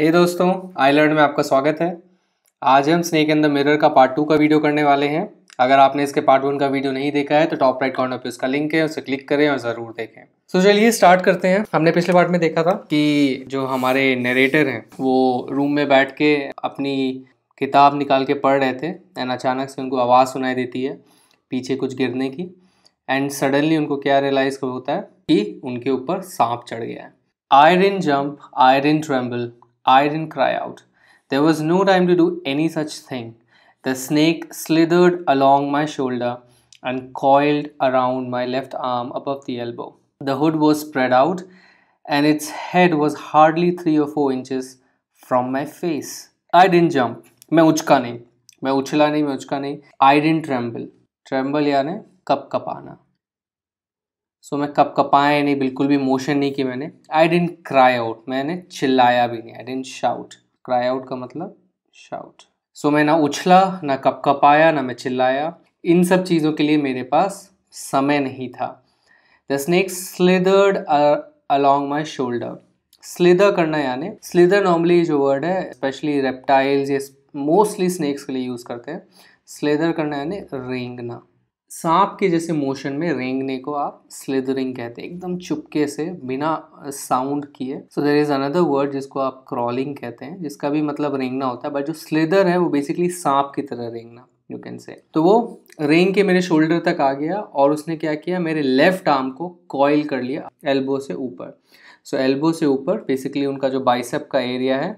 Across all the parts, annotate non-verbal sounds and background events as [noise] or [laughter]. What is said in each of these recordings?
हे hey दोस्तों आई में आपका स्वागत है आज हम स्नेक एंड द मिरर का पार्ट टू का वीडियो करने वाले हैं अगर आपने इसके पार्ट वन का वीडियो नहीं देखा है तो टॉप राइट कॉर्नर पे उसका लिंक है उसे क्लिक करें और ज़रूर देखें सो so, चलिए स्टार्ट करते हैं हमने पिछले पार्ट में देखा था कि जो हमारे नरेटर हैं वो रूम में बैठ के अपनी किताब निकाल के पढ़ रहे थे एंड अचानक से उनको आवाज़ सुनाई देती है पीछे कुछ गिरने की एंड सडनली उनको क्या रियलाइज़ होता है कि उनके ऊपर सांप चढ़ गया है iron jump iron tremble I didn't cry out. There was no time to do any such thing. The snake slithered along my shoulder and coiled around my left arm above the elbow. The hood was spread out and its head was hardly 3 or 4 inches from my face. I didn't jump. मैं उचका नहीं मैं उछला नहीं मैं उचका नहीं tremble. Tremble tremble tremble यानी कप सो मैं कप कपाया नहीं बिल्कुल भी मोशन नहीं की मैंने आई डेंट क्राई आउट मैंने चिल्लाया भी नहीं I didn't shout cry out का मतलब शाउट सो मैं ना उछला ना कप कपाया ना मैं चिल्लाया इन सब चीज़ों के लिए मेरे पास समय नहीं था the snake slithered along my shoulder slither करना यानी स्लेदर नॉर्मली जो वर्ड है स्पेशली रेप्टाइल्स ये मोस्टली स्नेक्स के लिए यूज़ करते हैं स्लेदर करना यानी रेंगना सांप के जैसे मोशन में रेंगने को आप स्लिदरिंग कहते हैं एकदम चुपके से बिना साउंड किए so there is another word जिसको आप क्रॉलिंग कहते हैं जिसका भी मतलब रेंगना होता है बट जो स्लिदर है वो बेसिकली सांप की तरह रेंगना यू कैन से तो वो रेंग के मेरे शोल्डर तक आ गया और उसने क्या किया मेरे लेफ्ट आर्म को कॉयल कर लिया एल्बो से ऊपर सो so, एल्बो से ऊपर बेसिकली उनका जो बाइसेप का एरिया है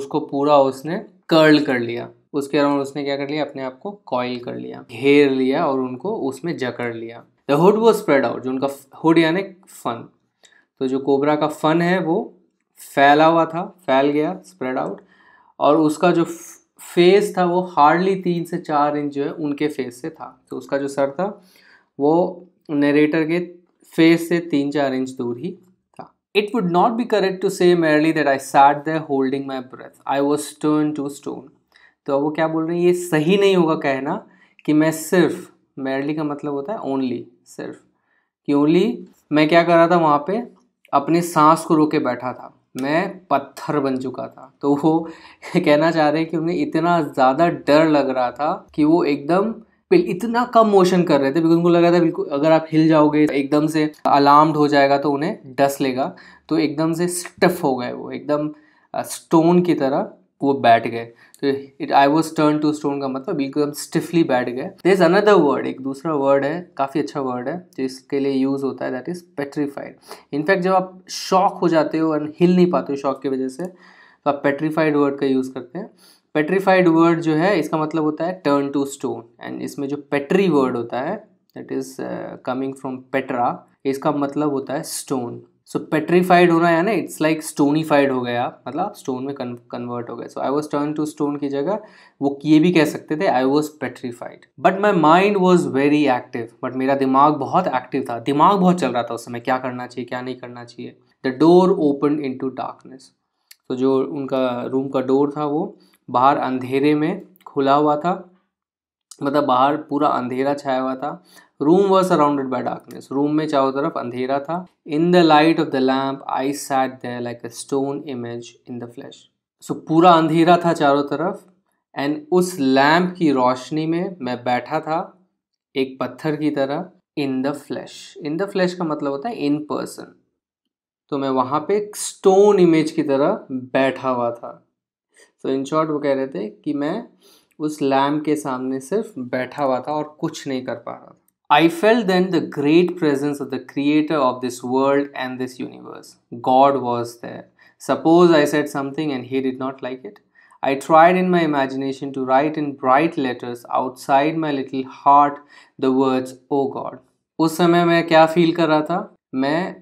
उसको पूरा उसने कर्ल कर लिया उसके अराउंड उसने क्या कर लिया अपने आप को कॉइल कर लिया घेर लिया और उनको उसमें जकड़ लिया द हुड वो स्प्रेड आउट जो उनका हुड यानी फन तो जो कोबरा का फन है वो फैला हुआ था फैल गया स्प्रेड आउट और उसका जो फेस था वो हार्डली तीन से चार इंच जो है उनके फेस से था तो उसका जो सर था वो नरेटर के फेस से तीन चार इंच दूर ही था it would not be correct to say merely that I sat the holding my breath I was turn to stone तो अब वो क्या बोल रहे हैं ये सही नहीं होगा कहना कि मैं सिर्फ मेरली का मतलब होता है ओनली सिर्फ कि ओनली मैं क्या कर रहा था वहाँ पे अपने सांस को रोके बैठा था मैं पत्थर बन चुका था तो वो [laughs] कहना चाह रहे हैं कि उन्हें इतना ज़्यादा डर लग रहा था कि वो एकदम इतना कम मोशन कर रहे थे बिकॉज उनको लग रहा था बिल्कुल अगर आप हिल जाओगे एकदम से अलार्म्ड हो जाएगा तो उन्हें डस लेगा तो एकदम से स्टफ हो गए वो एकदम स्टोन की तरह वो बैठ गए तो it I was turn to stone का मतलब बिल्कुल स्टिफली बैठ गए दे इज अनदर वर्ड एक दूसरा वर्ड है काफ़ी अच्छा वर्ड है जिसके लिए यूज़ होता है दैट इज़ पेट्रीफाइड इनफैक्ट जब आप शॉक हो जाते हो और हिल नहीं पाते हो शॉक की वजह से तो आप पेट्रीफाइड वर्ड का यूज़ करते हैं पेट्रीफाइड वर्ड जो है इसका मतलब होता है टर्न टू स्टोन एंड इसमें जो पेट्री वर्ड होता है that is coming from petra इसका मतलब होता है स्टोन सो पेट्रीफाइड होना यानी इट्स लाइक स्टोनीफाइड हो गया मतलब आप स्टोन में कन्वर्ट हो गए so I was turn to stone की जगह वो ये भी कह सकते थे I was petrified but my mind was very active but मेरा दिमाग बहुत एक्टिव था दिमाग बहुत चल रहा था उस समय क्या करना चाहिए क्या नहीं करना चाहिए the door open into darkness तो जो उनका रूम का डोर था वो बाहर अंधेरे में खुला हुआ था मतलब बाहर पूरा अंधेरा छाया हुआ था room was surrounded by darkness room में चारों तरफ अंधेरा था in the light of the lamp I sat there like a stone image in the flash सो पूरा अंधेरा था चारों तरफ एंड उस लैम्प की रोशनी में मैं बैठा था एक पत्थर की तरह in the flash in the flash का मतलब होता है इन पर्सन तो मैं वहाँ पे एक स्टोन इमेज की तरह बैठा हुआ था सो इन शॉर्ट वो कह रहे थे कि मैं उस लैम्प के सामने सिर्फ बैठा हुआ था और कुछ नहीं कर पा रहा था I felt then the great presence of the creator of this world and this universe. God was there. Suppose I said something and he did not like it. I tried in my imagination to write in bright letters outside my little heart the words, O oh God. उस समय मैं क्या feel कर रहा था मैं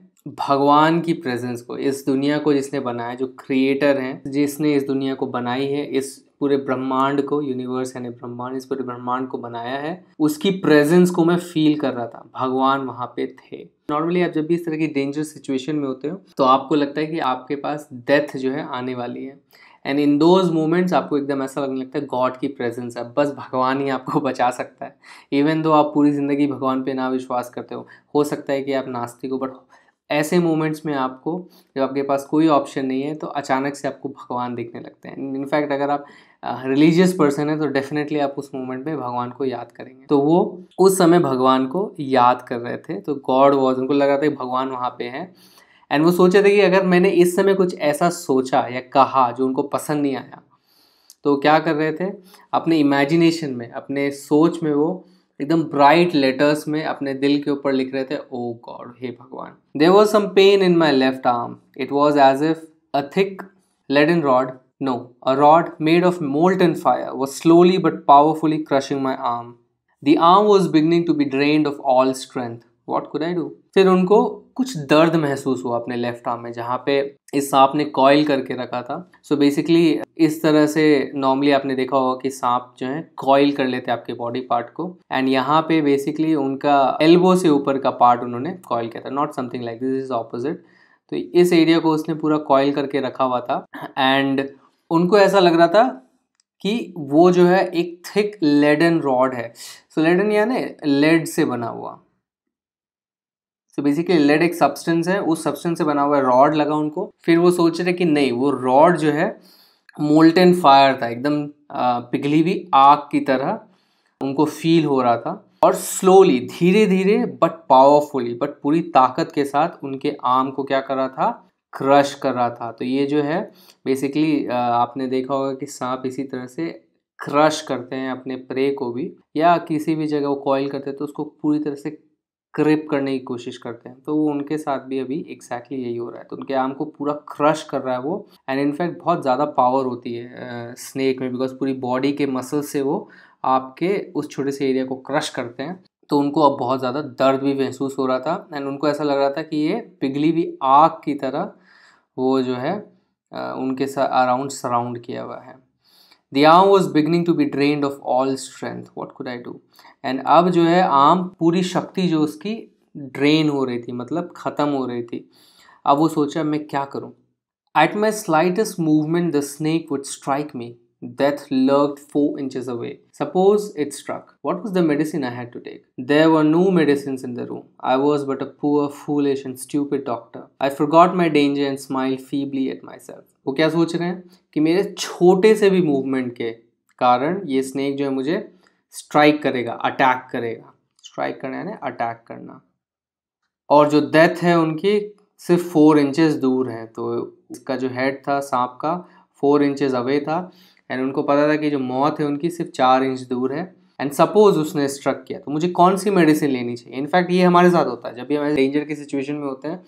भगवान की प्रेजेंस को इस दुनिया को जिसने बनाया जो क्रिएटर हैं जिसने इस दुनिया को बनाई है इस पूरे ब्रह्मांड को यूनिवर्स यानी ब्रह्मांड इस पूरे ब्रह्मांड को बनाया है उसकी प्रेजेंस को मैं फील कर रहा था भगवान वहाँ पे थे नॉर्मली आप जब भी इस तरह की डेंजर सिचुएशन में होते हो तो आपको लगता है कि आपके पास डेथ जो है आने वाली है एंड इन दोज मोमेंट्स आपको एकदम ऐसा लगने लगता है गॉड की प्रेजेंस है बस भगवान ही आपको [laughs] बचा सकता है इवन दो आप पूरी ज़िंदगी भगवान पे ना विश्वास करते हो हो सकता है कि आप नास्तिक हो बट ऐसे मोमेंट्स में आपको जब आपके पास कोई ऑप्शन नहीं है तो अचानक से आपको भगवान देखने लगते हैं इनफैक्ट अगर आप रिलीजियस पर्सन है तो डेफिनेटली आप उस मोमेंट में भगवान को याद करेंगे तो वो उस समय भगवान को याद कर रहे थे तो गॉड वॉज उनको लग रहा था कि भगवान वहाँ पे हैं एंड वो सोच रहे थे कि अगर मैंने इस समय कुछ ऐसा सोचा या कहा जो उनको पसंद नहीं आया तो क्या कर रहे थे अपने इमेजिनेशन में अपने सोच में वो एकदम ब्राइट लेटर्स में अपने दिल के ऊपर लिख रहे थे ओ oh गॉड हे भगवान there was some pain in my left arm it was as if a thick lead in rod No, a rod made of molten fire was slowly but powerfully crushing my arm. The arm was beginning to be drained of all strength. What could I do? फिर उनको कुछ दर्द महसूस हुआ अपने left arm में जहाँ पे इस सांप ने कॉयल करके रखा था सो so बेसिकली इस तरह से नॉर्मली आपने देखा होगा कि सांप जो है कॉयल कर लेते हैं आपके बॉडी पार्ट को एंड यहाँ पे बेसिकली उनका एल्बो से ऊपर का पार्ट उन्होंने कॉयल किया था not something like this is opposite तो इस एरिया को उसने पूरा कॉयल करके रखा हुआ था एंड उनको ऐसा लग रहा था कि वो जो है एक थिक लेडन रॉड है सो लेडन यानी लेड से बना हुआ सो बेसिकली लेड एक सब्सटेंस है उस सब्सटेंस से बना हुआ रॉड लगा उनको फिर वो सोच रहे कि नहीं वो रॉड जो है मोल्टेन फायर था एकदम पिघली हुई आग की तरह उनको फील हो रहा था और स्लोली धीरे धीरे बट पावरफुली बट पूरी ताकत के साथ उनके आर्म को क्या कर रहा था क्रश कर रहा था तो ये जो है बेसिकली आपने देखा होगा कि सांप इसी तरह से क्रश करते हैं अपने प्रे को भी या किसी भी जगह वो कॉयल करते हैं तो उसको पूरी तरह से क्रिप करने की कोशिश करते हैं तो वो उनके साथ भी अभी एक्जैक्टली exactly यही हो रहा है तो उनके आम को पूरा क्रश कर रहा है वो एंड इनफैक्ट बहुत ज़्यादा पावर होती है स्नेक में बिकॉज पूरी बॉडी के मसल से वो आपके उस छोटे से एरिया को क्रश करते हैं तो उनको अब बहुत ज़्यादा दर्द भी महसूस हो रहा था एंड उनको ऐसा लग रहा था कि ये पिघली हुई आग की तरह वो जो है उनके अराउंड सराउंड किया हुआ है the arm was beginning to be drain of all strength what could I do and अब जो है आम पूरी शक्ति जो उसकी ड्रेन हो रही थी मतलब ख़त्म हो रही थी अब वो सोचा मैं क्या करूँ at my slightest movement the snake would strike me Death lurked 4 inches away. Suppose it struck. What was the medicine I had to take? There were no medicines in the room. I was but a poor, foolish, and stupid doctor. I forgot my danger and smiled feebly at myself. वो क्या सोच रहे हैं कि मेरे छोटे से भी मूवमेंट के कारण ये स्नेक जो है मुझे स्ट्राइक करेगा अटैक करेगा स्ट्राइक करना यानी अटैक करना और जो डेथ है उनकी सिर्फ फोर इंचेस दूर है तो इसका जो हेड था सांप का फोर इंचेस अवे था एंड उनको पता था कि जो मौत है उनकी सिर्फ चार इंच दूर है एंड सपोज उसने स्ट्रक किया तो मुझे कौन सी मेडिसिन लेनी चाहिए इनफैक्ट ये हमारे साथ होता है जब भी हमारे डेंजर की सिचुएशन में होते हैं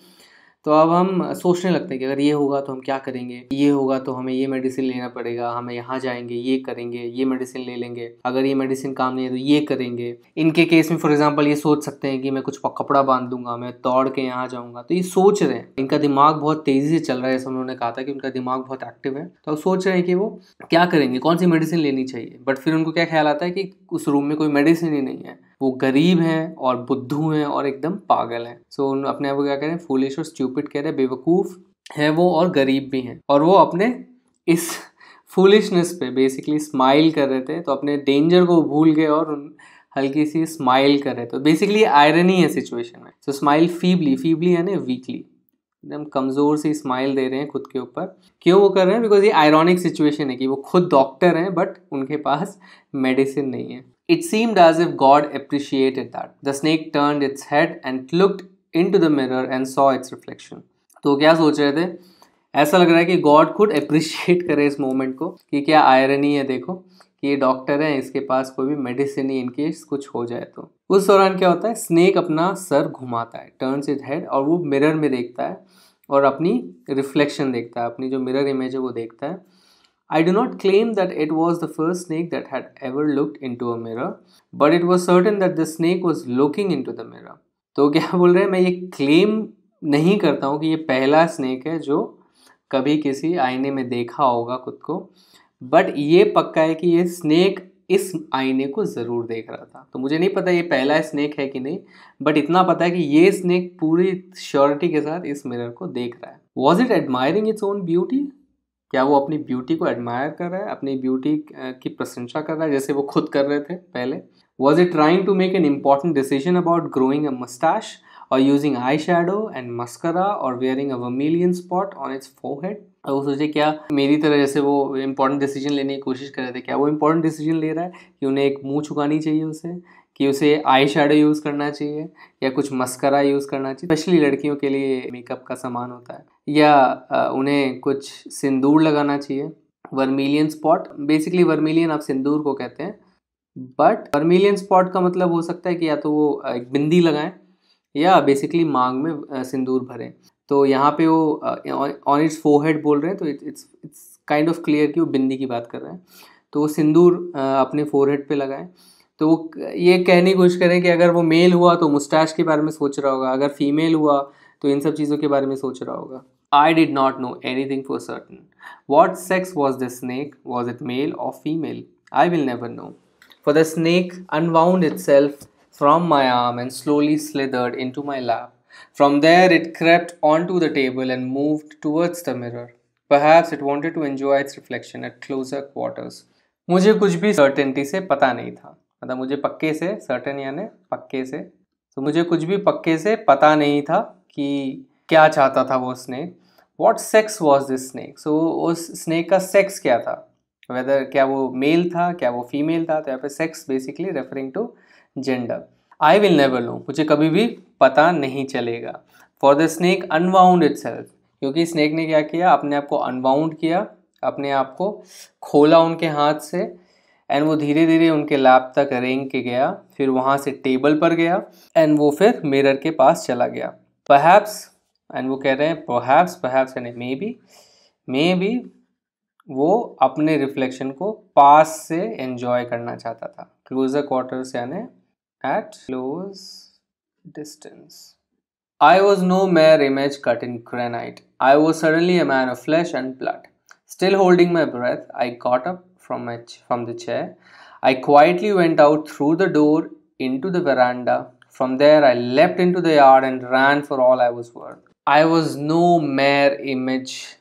तो अब हम सोचने लगते हैं कि अगर ये होगा तो हम क्या करेंगे ये होगा तो हमें ये मेडिसिन लेना पड़ेगा हमें यहाँ जाएंगे ये करेंगे ये मेडिसिन ले लेंगे अगर ये मेडिसिन काम नहीं है तो ये करेंगे इनके केस में फॉर एग्जाम्पल ये सोच सकते हैं कि मैं कुछ कपड़ा बांध दूंगा मैं दौड़ के यहाँ जाऊँगा तो ये सोच रहे हैं इनका दिमाग बहुत तेज़ी से चल रहा है जैसे उन्होंने कहा था कि उनका दिमाग बहुत एक्टिव है तो सोच रहे हैं कि वो क्या करेंगे कौन सी मेडिसिन लेनी चाहिए बट फिर उनको क्या ख्याल आता है कि उस रूम में कोई मेडिसिन ही नहीं है वो गरीब हैं और बुद्धू हैं और एकदम पागल हैं सो so, उन अपने आप को क्या कह रहे हैं फूलिश और स्टूपिड कह रहे हैं बेवकूफ़ हैं वो और गरीब भी हैं और वो अपने इस फूलिशनेस पे बेसिकली स्माइल कर रहे थे तो अपने डेंजर को भूल गए और उन हल्की सी स्माइल कर रहे थे बेसिकली तो आयरनी है सिचुएशन में सो स्माइल फीबली फीबली यानी वीकली एकदम कमज़ोर सी स्माइल दे रहे हैं खुद के ऊपर क्यों वो कर रहे हैं बिकॉज ये आयरॉनिक सिचुएशन है कि वो खुद डॉक्टर हैं बट उनके पास मेडिसिन नहीं है it seemed as if God appreciated that the snake turn its head and looked into the mirror and saw its reflection तो क्या सोच रहे थे ऐसा लग रहा है कि गॉड खुद अप्रिशिएट करे इस मोमेंट को कि क्या आयरनी है देखो कि ये डॉक्टर हैं इसके पास कोई भी मेडिसिन ही इनकेस कुछ हो जाए तो उस दौरान क्या होता है स्नेक अपना सर घुमाता है टर्न्स इट हेड और वो मिरर में देखता है और अपनी रिफ्लेक्शन देखता है अपनी जो मिरर इमेज है वो देखता है I not claim that it was the first snake that had ever had into a mirror but it was certain that the snake was looking into the mirror. तो क्या [laughs] बोल रहे हैं मैं ये क्लेम नहीं करता हूँ कि ये पहला स्नेक है जो कभी किसी आईने में देखा होगा खुद को बट ये पक्का है कि ये स्नेक इस आईने को ज़रूर देख रहा था तो मुझे नहीं पता ये पहला स्नेक है कि नहीं बट इतना पता है कि ये स्नेक पूरी श्योरिटी के साथ इस मिरर को देख रहा है was it admiring its own beauty क्या वो अपनी ब्यूटी को एडमायर कर रहा है अपनी ब्यूटी की प्रशंसा कर रहा है जैसे वो खुद कर रहे थे पहले was it trying to make an important decision about growing a moustache or using eyeshadow and mascara or wearing a vermilion spot on its forehead और वो सोचे क्या मेरी तरह जैसे वो इम्पोर्टेंट डिसीजन लेने की कोशिश कर रहे थे क्या वो इम्पोर्टेंट डिसीजन ले रहा है कि उन्हें एक मुंह चुकानी चाहिए उसे कि उसे आई शेडो यूज़ करना चाहिए या कुछ मस्करा यूज़ करना चाहिए स्पेशली लड़कियों के लिए मेकअप का सामान होता है या उन्हें कुछ सिंदूर लगाना चाहिए वर्मिलियन स्पॉट बेसिकली वर्मिलियन आप सिंदूर को कहते हैं बट वर्मिलियन स्पॉट का मतलब हो सकता है कि या तो वो एक बिंदी लगाएं या बेसिकली मांग में सिंदूर भरें तो यहाँ पे वो ऑन इट्स हेड बोल रहे हैं तो it's it's kind of clear कि वो बिंदी की बात कर रहे हैं तो वो सिंदूर अपने फोरहेड पे लगाएं तो वो ये कहने की कोशिश करें कि अगर वो मेल हुआ तो मुस्टैश के बारे में सोच रहा होगा अगर फीमेल हुआ तो इन सब चीज़ों के बारे में सोच रहा होगा I did not know anything for certain what sex was the snake was it male or female I will never know for the snake unwound itself from my arm and slowly slithered into my lap. From there, it crept onto the table and moved towards the mirror. Perhaps it wanted to enjoy its reflection at closer quarters. मुझे कुछ भी certainty से पता नहीं था मतलब मुझे पक्के से सर्टेन यानी पक्के से तो मुझे कुछ भी पक्के से पता नहीं था कि क्या चाहता था वो snake what sex was this snake so उस स्नेक का सेक्स क्या था वेदर क्या वो मेल था क्या वो फीमेल था तो यहाँ पे sex basically referring to gender I will never know मुझे कभी भी पता नहीं चलेगा for the snake unwound it क्योंकि स्नैक ने क्या किया अपने आप को अनबाउंड किया अपने आप को खोला उनके हाथ से एंड वो धीरे धीरे उनके लैब तक रेंग के गया फिर वहाँ से टेबल पर गया एंड वो फिर मिरर के पास चला गया पहैप्स एंड वो कह रहे हैं पहैप्स पहैप्स यानी मे बी मे बी वो अपने रिफ्लेक्शन को पास से एन्जॉय करना चाहता था क्लोजर क्वार्टर्स यानी at close distance. I was no mere image cut in granite. I was suddenly a man of flesh and blood. Still holding my breath, I got up from, my from the chair. I quietly went out through the door into the veranda. From there, I leapt into the yard and ran for all I was worth. I was no mere image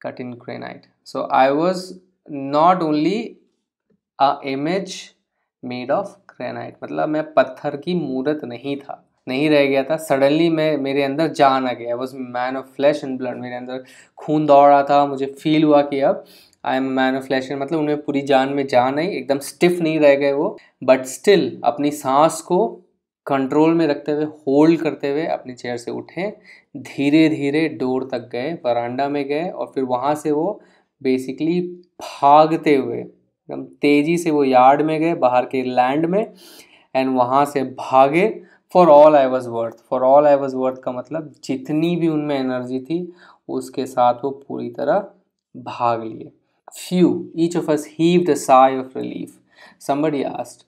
cut in granite. So I was not only a image made of granite मतलब मैं पत्थर की मूर्त नहीं था नहीं रह गया था सडनली मैं मेरे अंदर जान आ गया was man of flesh and blood मेरे अंदर खून दौड़ रहा था मुझे फील हुआ कि अब I am man of flesh and मतलब उन्हें पूरी जान में जान आई एकदम स्टिफ नहीं रह गए वो बट स्टिल अपनी सांस को कंट्रोल में रखते हुए होल्ड करते हुए अपनी चेयर से उठे धीरे धीरे डोर तक गए वरांडा में गए और फिर वहाँ से वो बेसिकली भागते हुए एकदम तेज़ी से वो यार्ड में गए बाहर के लैंड में एंड वहाँ से भागे for all I was worth for all I was worth का मतलब जितनी भी उनमें एनर्जी थी उसके साथ वो पूरी तरह भाग लिए few each of us heave the sigh of relief somebody asked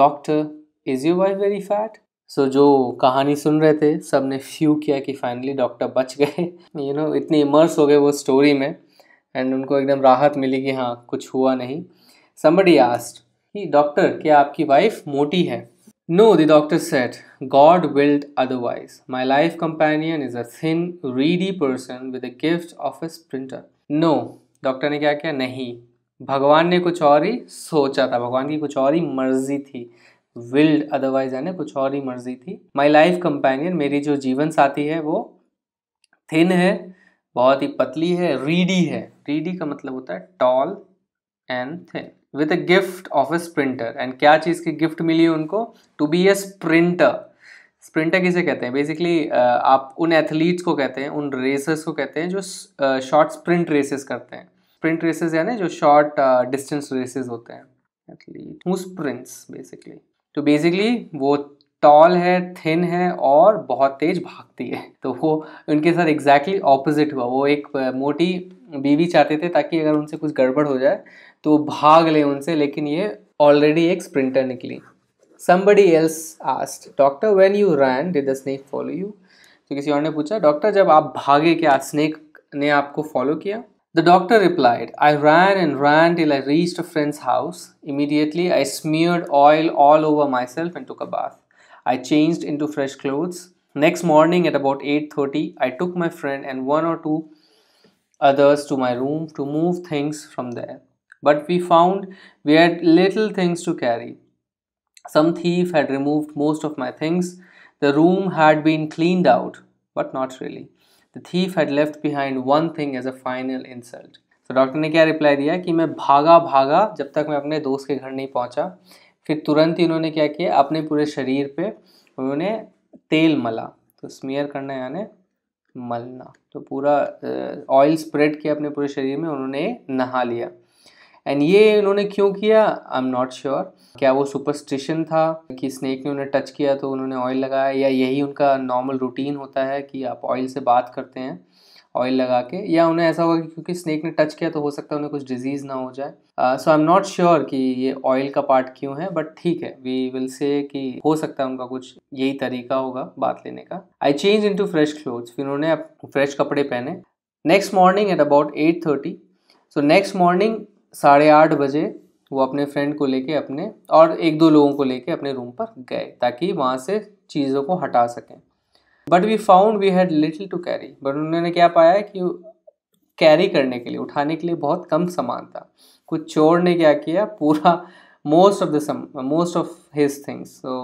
doctor is your wife very fat so जो कहानी सुन रहे थे सब ने फ्यू किया कि फाइनली डॉक्टर बच गए यू नो इतने इमर्स हो गए वो स्टोरी में एंड उनको एकदम राहत मिली कि हाँ कुछ हुआ नहीं Somebody asked, Hey doctor, क्या आपकी wife मोटी है? No, the doctor said, God willed otherwise. My life companion is a thin, greedy person with the gift of a sprinter. No, doctor ने क्या किया नहीं भगवान ने कुछ और ही सोचा था भगवान की कुछ और ही मर्जी थी विल्ड अदरवाइज यानी कुछ और ही मर्जी थी माई लाइफ कंपेनियन मेरी जो जीवन साथी है वो थिन है बहुत ही पतली है रीडी है रीडी का मतलब होता है tall and thin with a gift of a sprinter and क्या चीज़ की गिफ्ट मिली उनको to be a sprinter sprinter किसे कहते हैं बेसिकली uh, आप उन एथलीट्स को कहते हैं उन रेसर्स को कहते हैं जो शॉर्ट स्प्रिंट रेसेस करते हैं स्प्रिंट रेसेस यानी जो शॉर्ट डिस्टेंस रेसेस होते हैं एथलीट हु स्प्रिंट्स बेसिकली तो बेसिकली वो टॉल है थिन है और बहुत तेज भागती है [laughs] तो वो उनके साथ एग्जैक्टली exactly ऑपोजिट हुआ वो एक मोटी बीवी चाहते थे ताकि अगर उनसे कुछ गड़बड़ हो जाए तो भाग ले उनसे लेकिन ये ऑलरेडी एक स्प्रिंटर निकली somebody else asked doctor when you ran did the snake follow you तो किसी और ने पूछा डॉक्टर जब आप भागे क्या स्नेक ने आपको फॉलो किया the doctor replied I ran and ran till I reach a friend's house immediately I smeared oil all over myself and took a bath I change into fresh clothes next morning at about eight thirty I took my friend and one or two others to my room to move things from there but we found we had little things to carry. Some thief had removed most of my things. The room had been cleaned out, but not really. The thief had left behind one thing as a final insult. तो doctor ने क्या reply दिया कि मैं भागा भागा जब तक मैं अपने दोस्त के घर नहीं पहुंचा फिर तुरंत ही उन्होंने क्या किया अपने पूरे शरीर पे उन्होंने तेल मला तो स्मियर करना यानी मलना तो पूरा ऑयल स्प्रेड किया अपने पूरे शरीर में उन्होंने नहा लिया एंड ये उन्होंने क्यों किया आई एम नॉट श्योर क्या वो सुपरस्टिशन था कि स्नेक ने उन्हें टच किया तो उन्होंने ऑयल लगाया या यही उनका नॉर्मल रूटीन होता है कि आप ऑयल से बात करते हैं ऑयल लगा के या उन्हें ऐसा होगा कि क्योंकि स्नेक ने टच किया तो हो सकता है उन्हें कुछ डिजीज़ ना हो जाए so I am not sure कि ये ऑयल का पार्ट क्यों है बट ठीक है वी विल से कि हो सकता है उनका कुछ यही तरीका होगा बात लेने का I change into fresh cloth फिर उन्होंने फ्रेश कपड़े पहने next morning at about eight thirty so next morning साढ़े आठ बजे वो अपने फ्रेंड को लेके अपने और एक दो लोगों को लेके अपने रूम पर गए ताकि वहाँ से चीज़ों को हटा सकें but we found we had little to carry but उन्होंने क्या पाया कि कैरी करने के लिए उठाने के लिए बहुत कम सामान था कुछ चोर ने क्या किया पूरा most of the some most of his things तो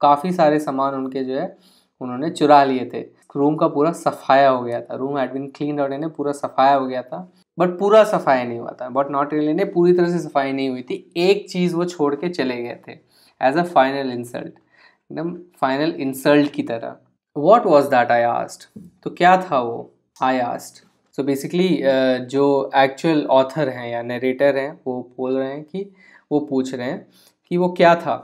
काफ़ी सारे सामान उनके जो है उन्होंने चुरा लिए थे रूम का पूरा सफाया हो गया था रूम एडमिन क्लीन और इन्हें पूरा सफाया हो गया था बट पूरा सफाई नहीं हुआ था बट नॉट रियली नहीं पूरी तरह से सफाई नहीं हुई थी एक चीज़ वो छोड़ के चले गए थे एज अ फाइनल इंसल्ट एकदम फाइनल इंसल्ट की तरह what was that I asked तो क्या था वो आई आस्ट सो बेसिकली जो एक्चुअल ऑथर हैं या नरेटर हैं वो बोल रहे हैं कि वो पूछ रहे हैं कि वो क्या था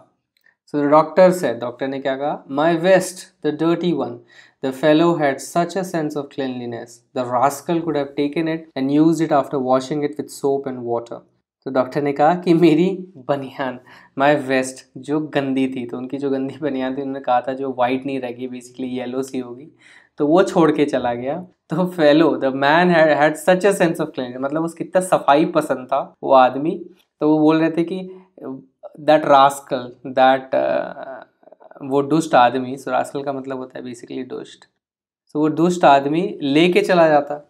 सो द डॉक्टर से डॉक्टर ने क्या कहा my vest the dirty one the fellow had such a sense of cleanliness the rascal could have taken it and use it after washing it with soap and water तो doctor ने कहा कि मेरी बनियान माई waste जो गंदी थी तो उनकी जो गंदी बनियान थी उन्होंने कहा था जो वाइट नहीं रहेगी बेसिकली येलो सी होगी तो वो छोड़ के चला गया तो fellow the man had such a sense of cleanliness मतलब उसकी कितना सफाई पसंद था वो आदमी तो वो बोल रहे थे कि दैट रास्कल दैट वो दुष्ट आदमी सो रास्कल का मतलब होता है बेसिकली दुष्ट सो वो दुष्ट आदमी ले के चला जाता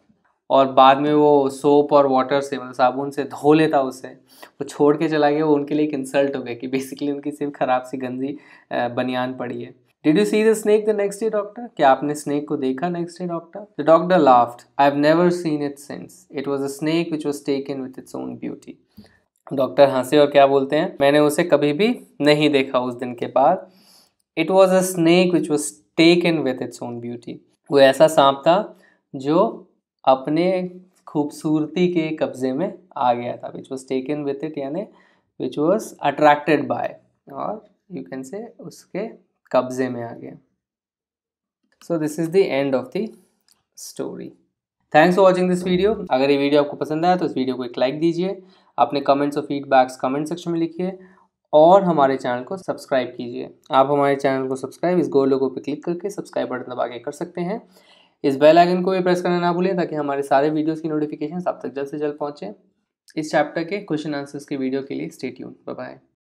और बाद में वो सोप और वाटर से मतलब साबुन से धो लेता उसे वो छोड़ के चला गया वो उनके लिए एक इंसल्ट हो गया कि बेसिकली उनकी सिर्फ खराब सी गंजी uh, बनियान पड़ी है did you see the snake the next day doctor क्या आपने स्नेक को देखा next day doctor the doctor laughed I have never seen it since it was a snake which was taken with its own beauty doctor हंसे और क्या बोलते हैं मैंने उसे कभी भी नहीं देखा उस दिन के बाद it was a snake which was in with its own beauty वो ऐसा सांप था जो अपने खूबसूरती के कब्जे में आ गया था which was in with it यानी which was attracted by or you can say उसके कब्जे में आ गया so this is the end of the story thanks for watching this video अगर ये वीडियो आपको पसंद आया तो इस वीडियो को एक लाइक दीजिए अपने कमेंट्स और फीडबैक्स कमेंट सेक्शन में लिखिए और हमारे चैनल को सब्सक्राइब कीजिए आप हमारे चैनल को सब्सक्राइब इस गोल लोगों पर क्लिक करके सब्सक्राइब बटन दबा के कर सकते हैं इस बेल आइकन को भी प्रेस करना ना भूलें ताकि हमारे सारे वीडियोस की नोटिफिकेशन आप तक जल्द से जल्द पहुंचे इस चैप्टर के क्वेश्चन आंसर्स के वीडियो के लिए स्टेट बाय